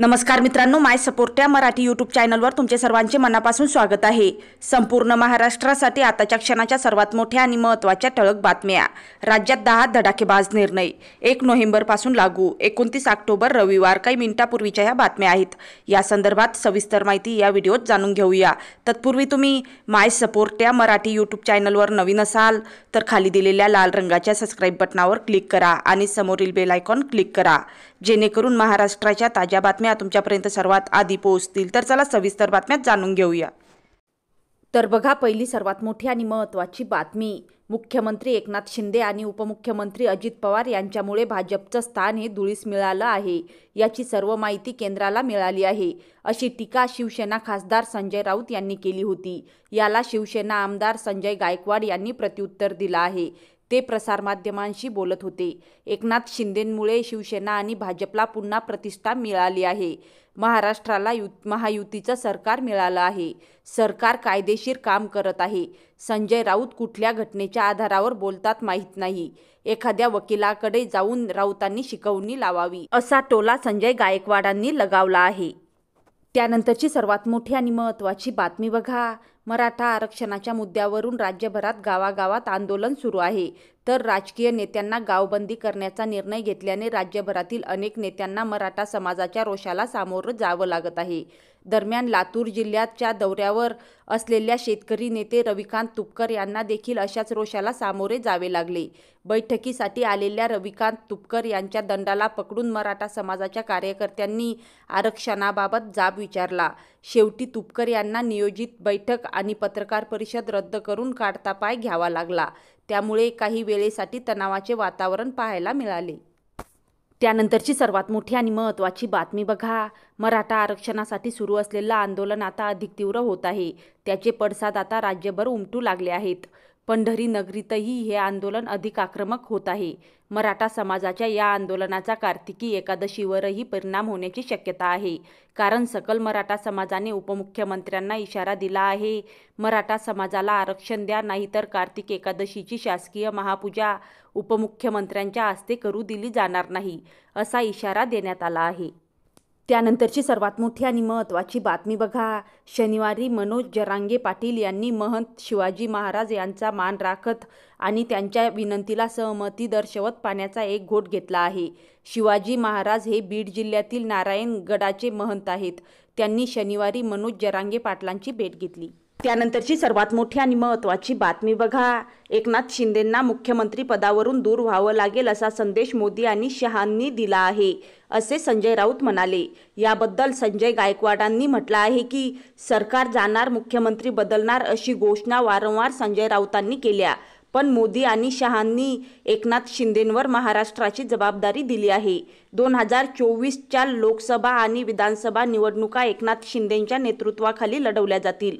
नमस्कार मित्रांनो माय सपोर्ट या मराठी युट्यूब चॅनलवर तुमचे सर्वांचे मनापासून स्वागत आहे संपूर्ण महाराष्ट्रासाठी आताच्या क्षणाच्या सर्वात मोठ्या आणि महत्त्वाच्या ठळक बातम्या राज्यात दहा धडाकेबाज निर्णय एक नोव्हेंबरपासून लागू एकोणतीस ऑक्टोबर रविवार काही मिनिटापूर्वीच्या ह्या बातम्या आहेत या संदर्भात सविस्तर माहिती या व्हिडिओत जाणून घेऊया तत्पूर्वी तुम्ही माय सपोर्ट या मराठी यूट्यूब चॅनलवर नवीन असाल तर खाली दिलेल्या लाल रंगाच्या सबस्क्राईब बटनावर क्लिक करा आणि समोरील बेल आयकॉन क्लिक करा जेणेकरून महाराष्ट्राच्या ताज्या बातम्या तुमच्यापर्यंत सर्वात आधी पोहोचतील तर चला सविस्तर बातम्या जाणून घेऊया तर बघा पहिली सर्वात मोठी आणि महत्त्वाची बातमी मुख्यमंत्री एकनाथ शिंदे आणि उपमुख्यमंत्री अजित पवार यांच्यामुळे भाजपचं स्थान हे धुळीस मिळालं आहे याची सर्व माहिती केंद्राला मिळाली आहे अशी टीका शिवसेना खासदार संजय राऊत यांनी केली होती याला शिवसेना आमदार संजय गायकवाड यांनी प्रत्युत्तर दिलं आहे ते प्रसारमाध्यमांशी बोलत होते एकनाथ शिंदेंमुळे शिवसेना आणि भाजपला पुन्हा प्रतिष्ठा मिळाली आहे महाराष्ट्राला यु महायुतीचं सरकार मिळालं आहे सरकार कायदेशीर काम करत आहे संजय राऊत कुठल्या घटनेच्या आधारावर बोलतात माहीत नाही एखाद्या वकिलाकडे जाऊन राऊतांनी शिकवणी लावावी असा टोला संजय गायकवाडांनी लगावला आहे त्यानंतरची सर्वात मोठी आणि महत्त्वाची बातमी बघा मराठा आरक्षणाच्या मुद्द्यावरून राज्यभरात गावागावात आंदोलन सुरू आहे तर राजकीय नेत्यांना गावबंदी करण्याचा निर्णय घेतल्याने राज्यभरातील अनेक नेत्यांना मराठा समाजाच्या रोषाला सामोरं जावं लागत आहे दरम्यान लातूर जिल्ह्याच्या दौऱ्यावर असलेल्या शेतकरी नेते रविकांत तुपकर यांना देखील अशाच रोषाला सामोरे जावे लागले बैठकीसाठी आलेल्या रविकांत तुपकर यांच्या दंडाला पकडून मराठा समाजाच्या कार्यकर्त्यांनी आरक्षणाबाबत जाब विचारला शेवटी तुपकर यांना नियोजित बैठक आणि पत्रकार परिषद रद्द करून काढता पाय घ्यावा लागला त्यामुळे काही वेळेसाठी तणावाचे वातावरण पाहायला मिळाले त्यानंतरची सर्वात मोठी आणि महत्त्वाची बातमी बघा मराठा आरक्षणासाठी सुरू असलेलं आंदोलन आता अधिक तीव्र होत आहे त्याचे पडसाद आता राज्यभर उमटू लागले आहेत पंढरी नगरीतही हे आंदोलन अधिक आक्रमक होत आहे मराठा समाजाच्या या आंदोलनाचा कार्तिकी एकादशीवरही परिणाम होण्याची शक्यता आहे कारण सकल मराठा समाजाने उपमुख्यमंत्र्यांना इशारा दिला आहे मराठा समाजाला आरक्षण द्या नाहीतर कार्तिक एकादशीची शासकीय महापूजा उपमुख्यमंत्र्यांच्या हस्ते करू दिली जाणार नाही असा इशारा देण्यात आला आहे त्यानंतरची सर्वात मोठी आणि महत्त्वाची बातमी बघा शनिवारी मनोज जरांगे पाटील यांनी महंत शिवाजी महाराज यांचा मान राखत आणि त्यांच्या विनंतीला सहमती दर्शवत पाण्याचा एक घोट घेतला आहे शिवाजी महाराज हे बीड जिल्ह्यातील नारायणगडाचे महंत आहेत त्यांनी शनिवारी मनोज जरांगे पाटलांची भेट घेतली त्यानंतरची सर्वात मोठी आणि महत्त्वाची बातमी बघा एकनाथ शिंदेंना मुख्यमंत्री पदावरून दूर व्हावं लागेल असा संदेश मोदी आणि शहांनी दिला आहे असे संजय राऊत म्हणाले याबद्दल संजय गायकवाडांनी म्हटलं आहे की सरकार जाणार मुख्यमंत्री बदलणार अशी घोषणा वारंवार संजय राऊतांनी केल्या पण मोदी आणि शहांनी एकनाथ शिंदेंवर महाराष्ट्राची जबाबदारी दिली आहे दोन हजार चोवीसच्या लोकसभा आणि विधानसभा निवडणुका एकनाथ शिंदेंच्या नेतृत्वाखाली लढवल्या जातील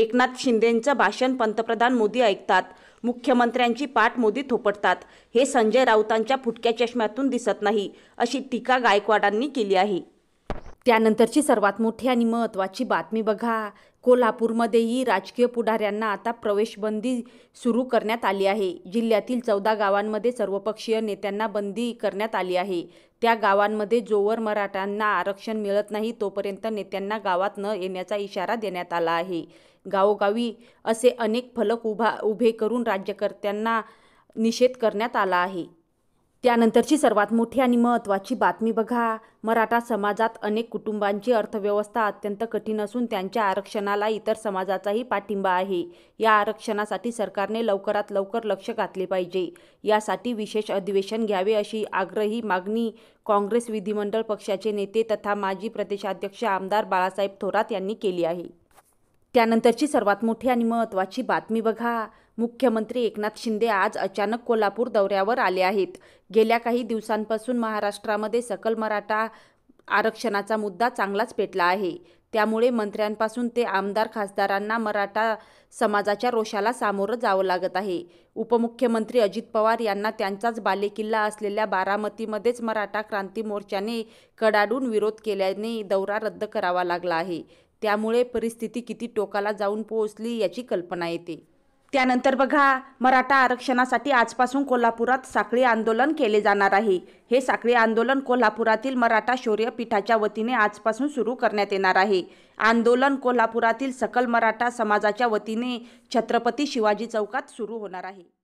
एकनाथ शिंदेंचं भाषण पंतप्रधान मोदी ऐकतात मुख्यमंत्र्यांची पाठ मोदी थोपटतात हे संजय राऊतांच्या फुटक्या चष्म्यातून दिसत नाही अशी टीका गायकवाडांनी केली आहे त्यानंतरची सर्वात मोठी आणि महत्त्वाची बातमी बघा कोल्हापूरमध्येही राजकीय पुढाऱ्यांना आता प्रवेशबंदी सुरू करण्यात आली आहे जिल्ह्यातील चौदा गावांमध्ये सर्वपक्षीय नेत्यांना बंदी करण्यात आली आहे त्या गावांमध्ये जोवर मराठ्यांना आरक्षण मिळत नाही तोपर्यंत नेत्यांना गावात न येण्याचा इशारा देण्यात आला आहे गावोगावी असे अनेक फलक उभा उभे करून राज्यकर्त्यांना निषेध करण्यात आला आहे त्यानंतरची सर्वात मोठी आणि महत्त्वाची बातमी बघा मराठा समाजात अनेक कुटुंबांची अर्थव्यवस्था अत्यंत कठीण असून त्यांच्या आरक्षणाला इतर समाजाचाही पाठिंबा आहे या आरक्षणासाठी सरकारने लवकरात लवकर लक्ष घातले पाहिजे यासाठी विशेष अधिवेशन घ्यावे अशी आग्रही मागणी काँग्रेस विधिमंडळ पक्षाचे नेते तथा माजी प्रदेशाध्यक्ष आमदार बाळासाहेब थोरात यांनी केली आहे त्यानंतरची सर्वात मोठी आणि महत्त्वाची बातमी बघा मुख्यमंत्री एकनाथ शिंदे आज अचानक कोल्हापूर दौऱ्यावर आले आहेत गेल्या काही दिवसांपासून महाराष्ट्रामध्ये सकल मराठा आरक्षणाचा मुद्दा चांगलाच पेटला आहे त्यामुळे मंत्र्यांपासून ते आमदार खासदारांना मराठा समाजाच्या रोषाला सामोरं जावं लागत आहे उपमुख्यमंत्री अजित पवार यांना त्यांचाच बालेकिल्ला असलेल्या बारामतीमध्येच मराठा क्रांती मोर्चाने कडाडून विरोध केल्याने दौरा रद्द करावा लागला आहे त्यामुळे परिस्थिती किती टोकाला जाऊन पोहोचली याची कल्पना येते त्यानंतर बघा मराठा आरक्षणासाठी आजपासून कोल्हापुरात साखळी आंदोलन केले जाणार आहे हे साखळी आंदोलन कोल्हापुरातील मराठा शौर्य पीठाच्या वतीने आजपासून सुरू करण्यात येणार आहे आंदोलन कोल्हापुरातील सकल मराठा समाजाच्या वतीने छत्रपती शिवाजी चौकात सुरू होणार आहे